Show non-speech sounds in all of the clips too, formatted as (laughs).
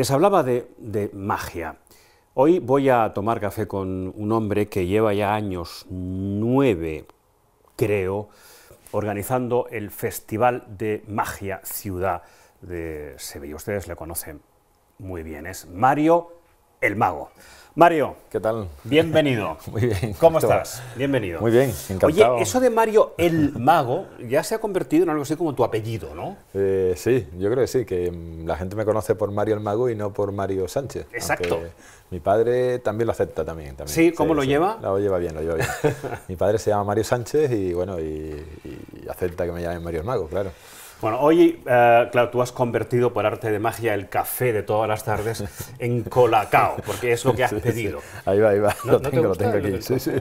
Les hablaba de, magia. Hoy voy a tomar café con un hombre que lleva ya años, nueve creo, organizando el Festival de Magia Ciudad de Sevilla. Ustedes le conocen muy bien, es Mario el mago. Mario, ¿qué tal? Bienvenido. (laughs) Muy bien. ¿Cómo estás? Bienvenido. Muy bien, encantado. Oye, eso de Mario el Mago ya se ha convertido en algo así como tu apellido, ¿no? Eh, sí, yo creo que sí, que la gente me conoce por Mario el Mago y no por Mario Sánchez. Exacto. Mi padre también lo acepta también. ¿Sí? ¿Cómo lo lleva? Lo lleva bien, lo lleva bien. (laughs) mi padre se llama Mario Sánchez y bueno, y acepta que me llamen Mario el Mago, claro. Bueno, hoy, eh, claro, tú has convertido por arte de magia el café de todas las tardes (laughs) en colacao, porque es lo que has pedido. Ahí va, ahí va, lo tengo, aquí. sí, sí.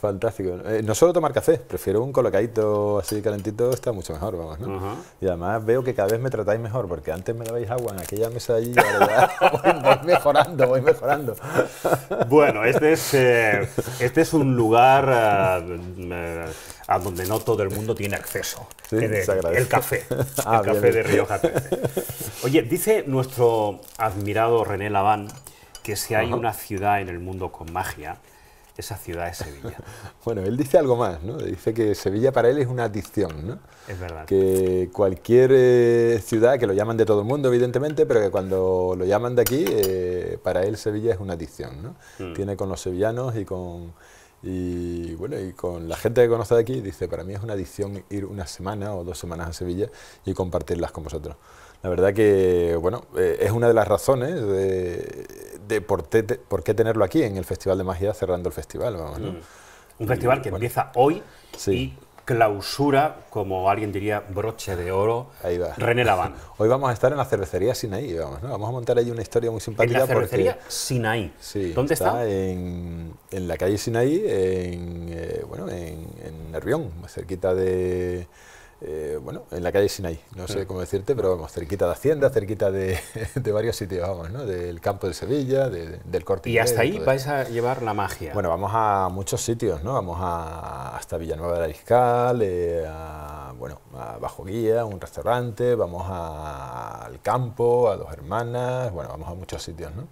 Fantástico. Eh, no solo tomar café, prefiero un colacaito así calentito, está mucho mejor, vamos, ¿no? Y además veo que cada vez me tratáis mejor, porque antes me dabais agua en aquella mesa allí, ahora (laughs) voy, mejorando, voy mejorando. bueno, este es, eh, este es un lugar a donde no todo el mundo tiene acceso. el, café, (laughs) el ah, café de Rioja Oye, dice nuestro admirado René Laván que si hay una ciudad en el mundo con magia, esa ciudad es Sevilla. (laughs) bueno, él dice algo más, ¿no? Dice que Sevilla para él es una adicción, ¿no? Es verdad. Que cualquier eh, ciudad, que lo llaman de todo el mundo, evidentemente, pero que cuando lo llaman de aquí, eh, para él Sevilla es una adicción, ¿no? Mm. Tiene con los sevillanos y con y bueno, y con la gente que conoce de aquí, dice, para mí es una adicción ir una semana o dos semanas a Sevilla y compartirlas con vosotros. La verdad que, bueno, eh, es una de las razones de, por, qué tenerlo aquí en el Festival de Magia cerrando el festival, mm. Un festival que empieza hoy y clausura, como alguien diría, broche de oro, ahí va. René Laván. (laughs) Hoy vamos a estar en la cervecería Sinaí, vamos, ¿no? vamos a montar ahí una historia muy simpática. En la cervecería Sinaí. Sí, ¿Dónde está? está? En, la calle Sinaí, en, eh, bueno, en, en Nervión, más cerquita de eh, bueno, en la calle Sinai, no sé cómo decirte, pero vamos, cerquita de Hacienda, cerquita de, (laughs) varios sitios, vamos, ¿no? Del campo de Sevilla, del corte. ¿Y hasta ahí vais a llevar la magia? Bueno, vamos a muchos sitios, ¿no? Vamos a, hasta Villanueva de la eh, a, bueno, Bajo Guía, un restaurante, vamos al campo, a Dos Hermanas, bueno, vamos a muchos sitios, ¿no?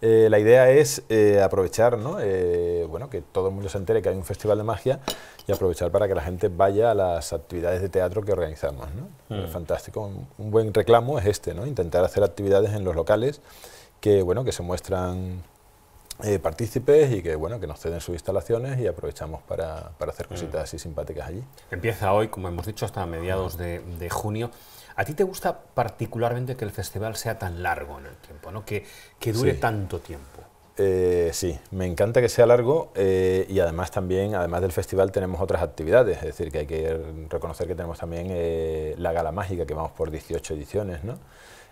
Eh, la idea es eh, aprovechar, eh, bueno, que todo el mundo se entere que hay un festival de magia y aprovechar para que la gente vaya a las actividades de teatro que organizamos. Mm. Es fantástico. Un, buen reclamo es este, ¿no? intentar hacer actividades en los locales que, bueno, que se muestran partícipes y que bueno que nos ceden sus instalaciones y aprovechamos para, hacer mm. cositas así simpáticas allí. Empieza hoy, como hemos dicho, hasta mediados de junio. A ti te gusta particularmente que el festival sea tan largo en el tiempo, ¿no? que, dure tanto tiempo. Eh, sí, me encanta que sea largo eh, y además también, además del festival, tenemos otras actividades, es decir, que hay que reconocer que tenemos también eh, la Gala Mágica, que vamos por 18 ediciones, ¿no?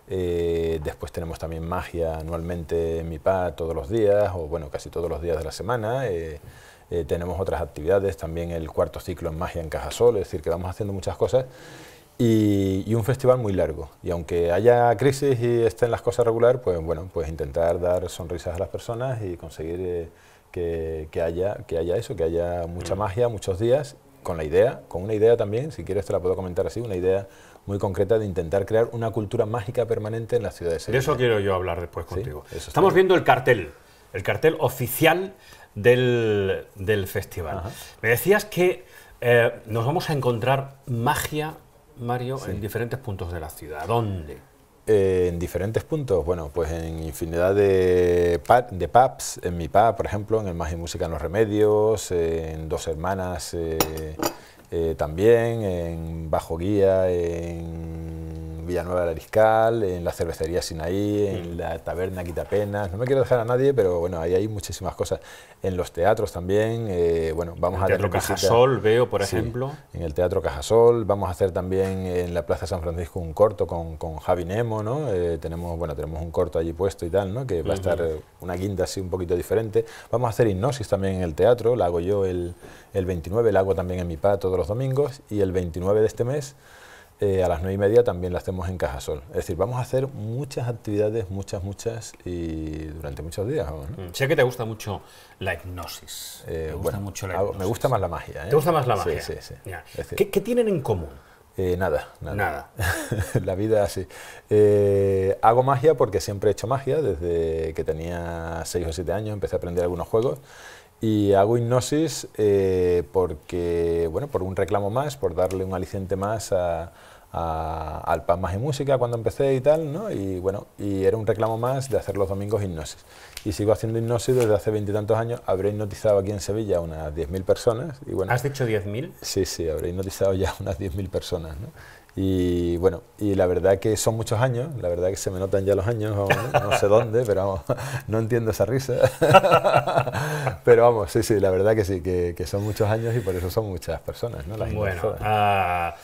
después tenemos también magia anualmente en MIPA todos los días, o bueno, casi todos los días de la semana. tenemos otras actividades, también el cuarto ciclo en magia en Cajasol, es decir, que vamos haciendo muchas cosas y, un festival muy largo. Y aunque haya crisis y estén las cosas regular, pues bueno, pues intentar dar sonrisas a las personas y conseguir eh, que, haya, que haya eso, que haya mucha mm. magia, muchos días, con la idea, con una idea también, si quieres te la puedo comentar así, una idea muy concreta de intentar crear una cultura mágica permanente en las ciudades... de eso quiero yo hablar después contigo. Estamos viendo el cartel, el cartel oficial del, del festival. Me decías que eh, nos vamos a encontrar magia Mario, en diferentes puntos de la ciudad. ¿Dónde? Eh, en diferentes puntos, bueno, pues en infinidad de, de pubs, en mi pub, por ejemplo, en el Más y Música en los Remedios, en Dos Hermanas eh, eh, también, en Bajo Guía, en en Villanueva del Ariscal, en la cervecería Sinaí, en mm. la taberna Quitapenas. No me quiero dejar a nadie, pero bueno, ahí hay muchísimas cosas. En los teatros también, eh, bueno, vamos el a... Teatro Cajasol, veo, por ejemplo. En el Teatro Cajasol, vamos a hacer también en la Plaza San Francisco un corto con, Javi Nemo, ¿no? Eh, tenemos, bueno, tenemos un corto allí puesto y tal, ¿no? Que va a estar eh, una quinta así un poquito diferente. Vamos a hacer hipnosis también en el teatro, la hago yo el, el 29, la hago también en mi PA todos los domingos y el 29 de este mes eh, a las nueve y media también las hacemos en Cajasol. Es decir, vamos a hacer muchas actividades, muchas, muchas, y durante muchos días. Sé que te gusta mucho la hipnosis. me eh, gusta mucho la ah, Me gusta más la magia. ¿eh? ¿Te gusta más la magia? Sí, sí, ¿Qué, tienen en común? nada, nada. nada. (laughs) la vida así. hago magia porque siempre he hecho magia, desde que tenía seis o siete años empecé a aprender algunos juegos y hago hipnosis eh, porque, bueno, por un reclamo más, por darle un aliciente más al pan más y música cuando empecé y tal, ¿no? Y bueno, y era un reclamo más de hacer los domingos hipnosis. Y sigo haciendo hipnosis desde hace veintitantos años. Habré notizado aquí en Sevilla unas 10.000 personas. Y bueno, ¿Has dicho 10.000? Sí, sí, habré notizado ya unas 10.000 personas, ¿no? Y bueno, y la verdad que son muchos años, la verdad que se me notan ya los años, no sé dónde, pero (laughs) no entiendo esa risa. (laughs) pero vamos, sí, sí, la verdad que sí, que, son muchos años y por eso son muchas personas, ¿no? bueno, ah,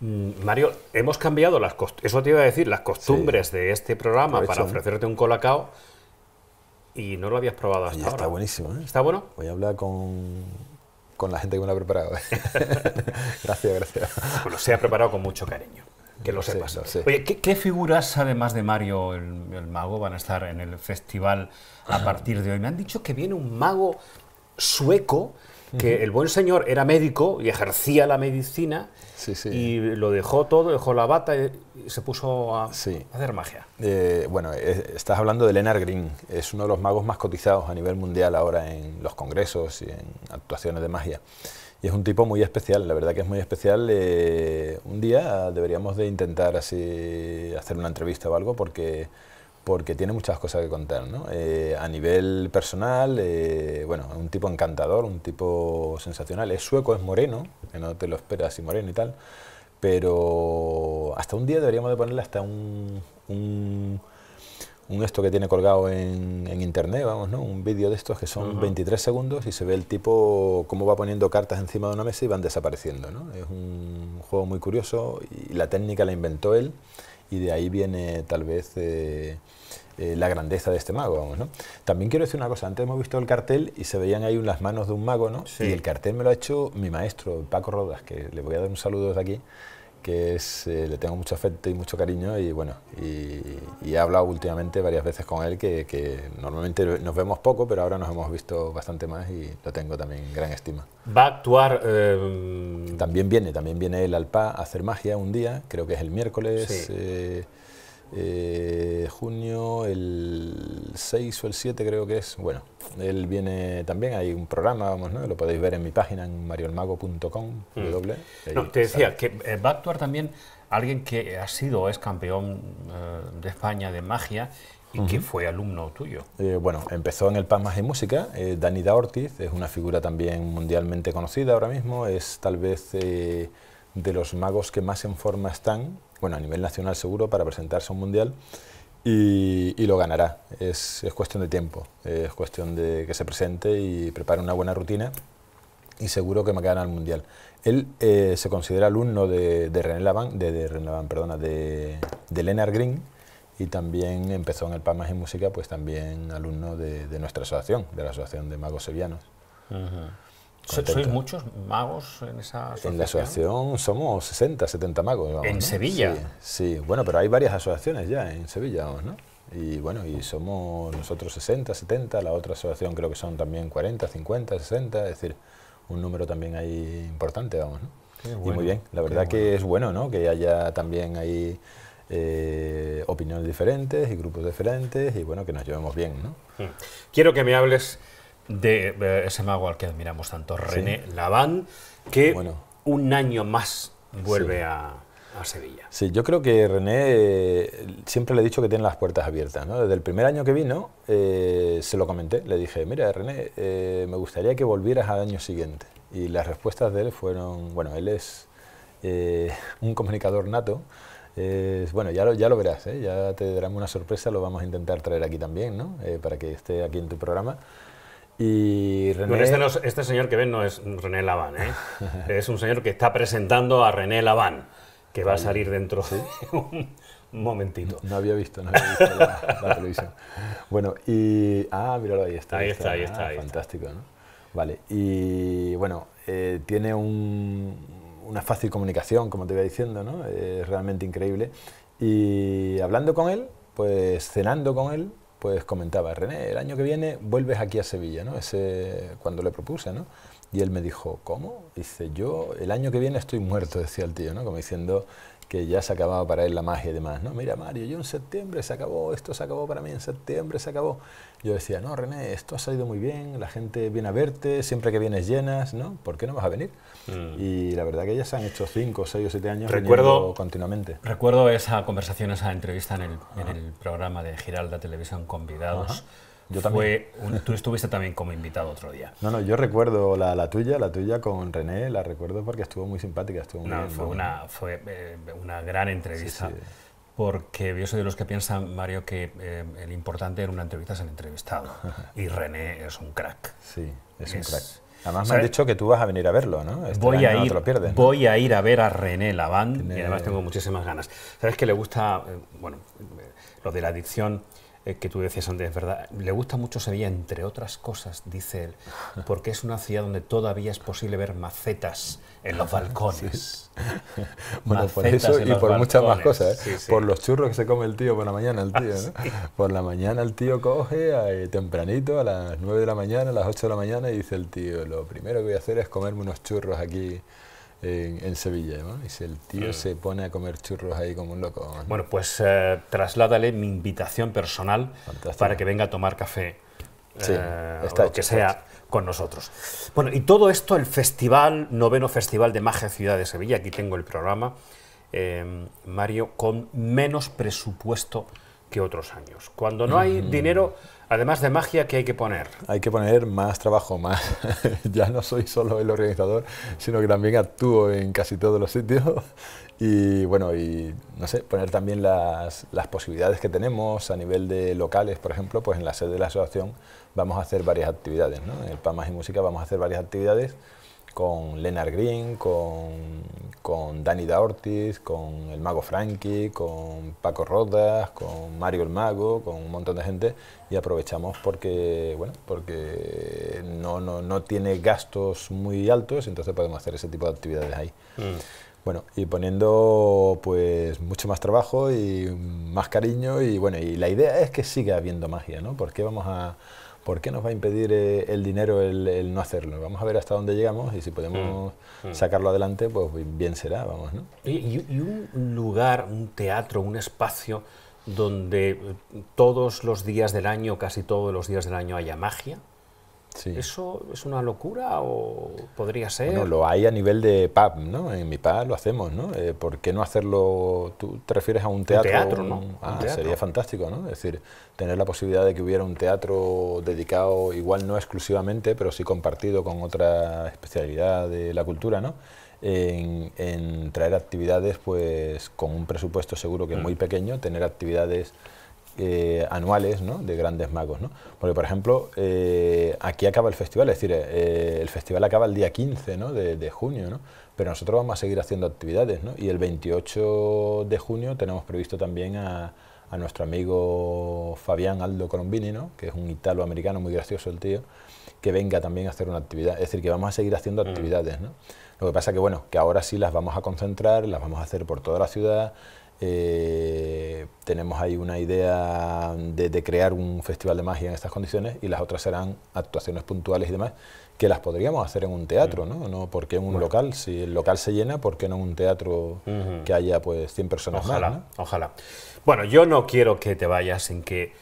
mm, Mario, hemos cambiado las costumbres, eso te iba a decir, las costumbres de este programa para ofrecerte un colacao y no lo habías probado hasta ahora. Está buenísimo, ¿eh? ¿Está bueno? Voy a hablar con con la gente que me lo ha preparado. (laughs) gracias, gracias. lo se ha preparado con mucho cariño. Que lo sepas. Oye, ¿qué, figuras, además de Mario el, Mago, van a estar en el festival a partir de hoy? Me han dicho que viene un mago sueco que el buen señor era médico y ejercía la medicina y lo dejó todo, dejó la bata y se puso a, hacer magia. Eh, bueno, eh, estás hablando de Lenar Green, es uno de los magos más cotizados a nivel mundial ahora en los congresos y en actuaciones de magia. Y es un tipo muy especial, la verdad que es muy especial. Eh, un día deberíamos de intentar así hacer una entrevista o algo porque porque tiene muchas cosas que contar. ¿no? Eh, a nivel personal, eh, bueno, un tipo encantador, un tipo sensacional. Es sueco, es moreno, que no te lo esperas y moreno y tal, pero hasta un día deberíamos de ponerle hasta un, un, esto que tiene colgado en, internet, vamos, ¿no? un vídeo de estos que son 23 segundos y se ve el tipo cómo va poniendo cartas encima de una mesa y van desapareciendo. ¿no? Es un juego muy curioso y la técnica la inventó él y de ahí viene tal vez eh, eh, la grandeza de este mago. ¿no? También quiero decir una cosa, antes hemos visto el cartel y se veían ahí las manos de un mago, ¿no? Y el cartel me lo ha hecho mi maestro, Paco Rodas, que le voy a dar un saludo desde aquí que es, eh, le tengo mucho afecto y mucho cariño y bueno, y, he hablado últimamente varias veces con él que, normalmente nos vemos poco, pero ahora nos hemos visto bastante más y lo tengo también en gran estima. ¿Va a actuar? Eh, también viene, también viene él al PA a hacer magia un día, creo que es el miércoles. Eh, eh, junio, el 6 o el 7 creo que es. Bueno, él viene también, hay un programa, vamos, Lo podéis ver en mi página, en mariolmago.com. Mm. No, te decía que eh, va a actuar también alguien que ha sido, es campeón eh, de España de magia y que fue alumno tuyo. bueno, empezó en el Paz Magia de Música. Danida Ortiz es una figura también mundialmente conocida ahora mismo. Es tal vez de los magos que más en forma están, bueno, a nivel nacional seguro, para presentarse a un mundial. Y, lo ganará. Es, cuestión de tiempo, es cuestión de que se presente y prepare una buena rutina y seguro que me gana el mundial. Él eh, se considera alumno de, de René Laban, de, de, René perdona, de, de Leonard Green y también empezó en el Palmas en Música, pues también alumno de, nuestra asociación, de la Asociación de Magos Sevillanos muchos magos en esa asociación? En la asociación somos 60, 70 magos. ¿En Sevilla? Sí, bueno, pero hay varias asociaciones ya en Sevilla, ¿no? Y bueno, y somos nosotros 60, 70, la otra asociación creo que son también 40, 50, 60, es decir, un número también ahí importante, vamos, ¿no? y muy bien, la verdad que es bueno, ¿no? Que haya también ahí eh, opiniones diferentes y grupos diferentes y bueno, que nos llevemos bien, ¿no? Mm. Quiero que me hables de eh, ese mago al que admiramos tanto, René Lavand que un año más vuelve a, Sevilla. Sí, yo creo que René eh, siempre le he dicho que tiene las puertas abiertas. Desde el primer año que vino, eh, se lo comenté, le dije, mira René, me gustaría que volvieras al año siguiente. Y las respuestas de él fueron, bueno, él es un comunicador nato, bueno, ya lo, ya lo verás, ya te daremos una sorpresa, lo vamos a intentar traer aquí también, para que esté aquí en tu programa. Y este, este, señor que ven no es René Laván, ¿eh? (laughs) es un señor que está presentando a René Laván, que va a salir dentro (laughs) de un momentito. No, había visto, la, televisión. Bueno, y... Ah, míralo, ahí está. Ahí, está, ah, ahí está. fantástico, ¿no? Vale, y bueno, eh, tiene una fácil comunicación, como te iba diciendo, ¿no? Es realmente increíble. Y hablando con él, pues cenando con él, pues comentaba, René, el año que viene vuelves aquí a Sevilla, ¿no? Ese, cuando le propuse, ¿no? Y él me dijo, ¿cómo? Dice, yo el año que viene estoy muerto, decía el tío, ¿no? Como diciendo, que ya se acababa para él la magia y demás. No, mira Mario, yo en septiembre se acabó, esto se acabó para mí, en septiembre se acabó. Yo decía, no, René, esto ha salido muy bien, la gente viene a verte, siempre que vienes llenas, ¿no? ¿Por qué no vas a venir? Mm. Y la verdad que ya se han hecho cinco, seis o siete años recuerdo, continuamente. Recuerdo esa conversación, esa entrevista en el, programa de Giralda Televisión Convidados. Yo también. tú estuviste también como invitado otro día. No, no, yo recuerdo la, tuya, la tuya con René, la recuerdo porque estuvo muy simpática, estuvo no, Fue, una, fue eh, una gran entrevista. Porque yo soy de los que piensan, Mario, que eh, el importante en una entrevista es el entrevistado. (laughs) y René es un crack. Sí, es, un crack. Además me han dicho que tú vas a venir a verlo, ¿no? Este voy, a ir, lo pierdes, voy a ir a ver a René Lavand y además tengo muchísimas ganas. ¿Sabes que le gusta, eh, bueno, lo de la adicción? Eh, que tú decías antes, ¿verdad? Le gusta mucho Sevilla, entre otras cosas, dice él, porque es una ciudad donde todavía es posible ver macetas en los (laughs) balcones. (laughs) bueno, por eso y por muchas más cosas. ¿eh? Por los churros que se come el tío por la mañana, el ah, tío. Por la mañana el tío coge tempranito, a las 9 de la mañana, a las 8 de la mañana, y dice el tío, lo primero que voy a hacer es comerme unos churros aquí en, Sevilla, ¿no? Y si el tío mm. se pone a comer churros ahí como un loco. Bueno, pues eh, trasládale mi invitación personal para que venga a tomar café. Eh, que sea con nosotros. Bueno, y todo esto, el festival, noveno festival de magia ciudad de Sevilla, aquí tengo el programa, em, Mario, con menos presupuesto que otros años. Cuando no hay dinero, Además de magia, ¿qué hay que poner? Hay que poner más trabajo, más. (laughs) ya no soy solo el organizador, sino que también actúo en casi todos los sitios. y bueno, y no sé, poner también las, posibilidades que tenemos a nivel de locales, por ejemplo, pues en la sede de la asociación vamos a hacer varias actividades, ¿no? En el PAMAS y Música vamos a hacer varias actividades con Lennar Green, con, con Danny da Ortiz, con el mago Frankie, con Paco Rodas, con Mario el Mago, con un montón de gente y aprovechamos porque, bueno, porque no, no, tiene gastos muy altos, entonces podemos hacer ese tipo de actividades ahí. Mm. Bueno, y poniendo pues mucho más trabajo y más cariño y bueno, y la idea es que siga habiendo magia, ¿no? Porque vamos a ¿por qué nos va a impedir eh, el dinero el, no hacerlo? Vamos a ver hasta dónde llegamos y si podemos mm, mm. sacarlo adelante, pues bien será, vamos, ¿no? y, un lugar, un teatro, un espacio donde todos los días del año, casi todos los días del año haya magia. ¿Eso es una locura o podría ser? no lo hay a nivel de pub, ¿no? En mi pub lo hacemos, ¿no? Eh, ¿Por qué no hacerlo? ¿Tú te refieres a un teatro? ¿no? ah, sería fantástico, ¿no? Es decir, tener la posibilidad de que hubiera un teatro dedicado, igual no exclusivamente, pero sí compartido con otra especialidad de la cultura, ¿no? En, traer actividades, pues, con un presupuesto seguro que mm. muy pequeño, tener actividades eh, anuales ¿no? de grandes magos. ¿no? Porque, por ejemplo, eh, aquí acaba el festival, es decir, eh, el festival acaba el día 15 ¿no? de, junio, ¿no? pero nosotros vamos a seguir haciendo actividades. ¿no? Y el 28 de junio tenemos previsto también a, a nuestro amigo Fabián Aldo Colombini, ¿no? que es un italoamericano muy gracioso el tío, que venga también a hacer una actividad. Es decir, que vamos a seguir haciendo mm. actividades. ¿no? Lo que pasa que, bueno, que ahora sí las vamos a concentrar, las vamos a hacer por toda la ciudad. Eh, tenemos ahí una idea de, crear un festival de magia en estas condiciones y las otras serán actuaciones puntuales y demás, que las podríamos hacer en un teatro, mm. ¿no? ¿no? ¿Por en un local? Si el local se llena, ¿por qué no en un teatro que haya pues 100 personas ojalá, más? Ojalá. Bueno, yo no quiero que te vayas en que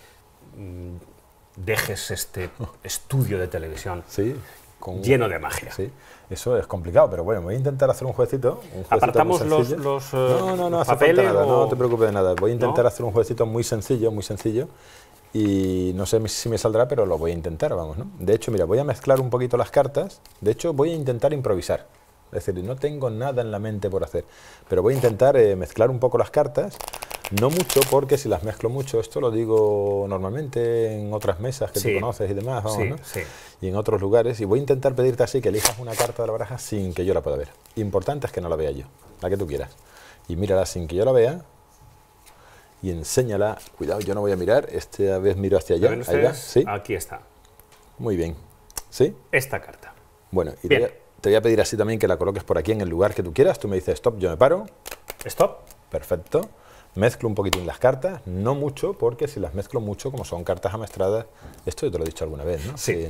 mm, dejes este (laughs) estudio de televisión lleno de magia. ¿Sí? Eso es complicado, pero bueno, voy a intentar hacer un jueguecito. ¿Apartamos los, eh, no, no, no, no te preocupes de nada. Voy a intentar hacer un jueguecito muy sencillo, muy sencillo. Y no sé si me saldrá, pero lo voy a intentar, vamos, ¿no? De hecho, mira, voy a mezclar un poquito las cartas. De hecho, voy a intentar improvisar. Es decir, no tengo nada en la mente por hacer. Pero voy a intentar eh, mezclar un poco las cartas. No mucho, porque si las mezclo mucho, esto lo digo normalmente en otras mesas que conoces y demás, sí, sí. y en otros lugares. Y voy a intentar pedirte así que elijas una carta de la baraja sin que yo la pueda ver. Importante es que no la vea yo, la que tú quieras. Y mírala sin que yo la vea, y enséñala. Cuidado, yo no voy a mirar, esta vez miro hacia allá. Aquí está. Muy bien. ¿Sí? Esta carta. Bueno, y Te, te voy a pedir así también que la coloques por aquí en el lugar que tú quieras. Tú me dices stop, yo me paro. Stop. Perfecto. Mezclo un poquitín las cartas, no mucho, porque si las mezclo mucho, como son cartas amestradas, esto yo te lo he dicho alguna vez, ¿no? Sí.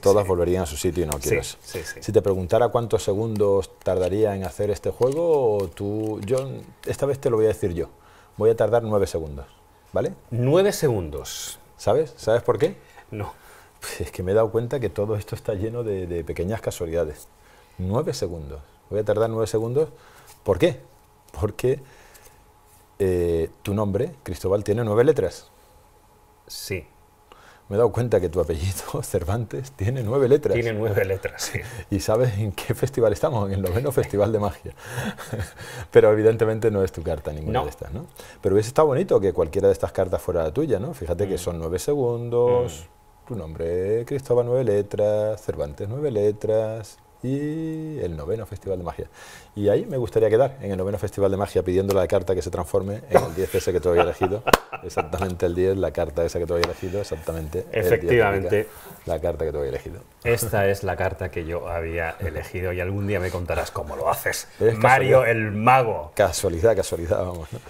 Todas volverían a su sitio y no quiero Si te preguntara cuántos segundos tardaría en hacer este juego, tú, yo esta vez te lo voy a decir yo. Voy a tardar nueve segundos, ¿vale? Nueve segundos. ¿Sabes? ¿Sabes por qué? No. Pues es que me he dado cuenta que todo esto está lleno de, pequeñas casualidades. Nueve segundos. Voy a tardar nueve segundos. ¿Por qué? Porque eh, tu nombre, Cristóbal, tiene nueve letras. Sí. Me he dado cuenta que tu apellido, (laughs) Cervantes, tiene nueve letras. Tiene nueve letras, sí. ¿Y sabes en qué festival estamos? En el noveno Festival de Magia. (laughs) Pero evidentemente no es tu carta ninguna de estas, ¿no? Pero hubiese estado bonito que cualquiera de estas cartas fuera la tuya, ¿no? Fíjate que mm. son nueve segundos, mm tu nombre, Cristóbal nueve letras, Cervantes nueve letras, y el noveno Festival de Magia. Y ahí me gustaría quedar, en el noveno Festival de Magia, pidiendo la carta que se transforme en el 10 ese que tú había elegido. (laughs) Exactamente el 10, la carta esa que tú había elegido, exactamente. Efectivamente. El la carta que tú había elegido. Esta es la carta que yo había elegido y algún día me contarás cómo lo haces. Mario el Mago. Casualidad, casualidad, vamos. ¿no? (laughs)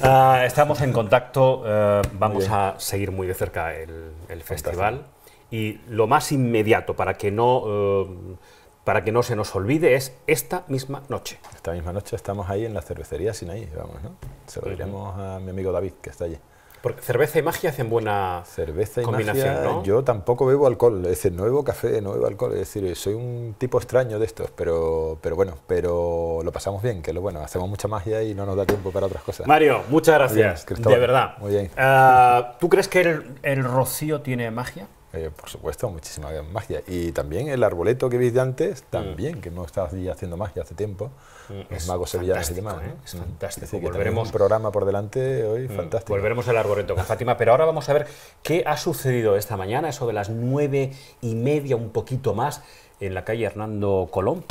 Ah, estamos en contacto, eh, vamos a seguir muy de cerca el, festival. Y lo más inmediato, para que no... Eh, para que no se nos olvide, es esta misma noche. Esta misma noche estamos ahí en la cervecería Sinaí, vamos, ¿no? Se lo diremos a mi amigo David, que está allí. Porque cerveza y magia hacen buena cerveza y combinación, ¿no? Yo tampoco bebo alcohol, es decir, no bebo café, no bebo alcohol, es decir, soy un tipo extraño de estos, pero, pero bueno, pero lo pasamos bien, que lo bueno, hacemos mucha magia y no nos da tiempo para otras cosas. Mario, muchas gracias, de verdad. Muy ah, ¿Tú crees que el rocío tiene magia? Eh, por supuesto, muchísima magia. Y también el arboleto que veis de antes, mm. también, que no está haciendo magia hace tiempo. Los mm, es magos sevillanos y demás. Es fantástico. ¿eh? Mm. Volveremos. un programa por delante hoy fantástico. Volveremos al arboleto con Fátima, pero ahora vamos a ver qué ha sucedido esta mañana, eso de las nueve y media, un poquito más, en la calle Hernando Colón.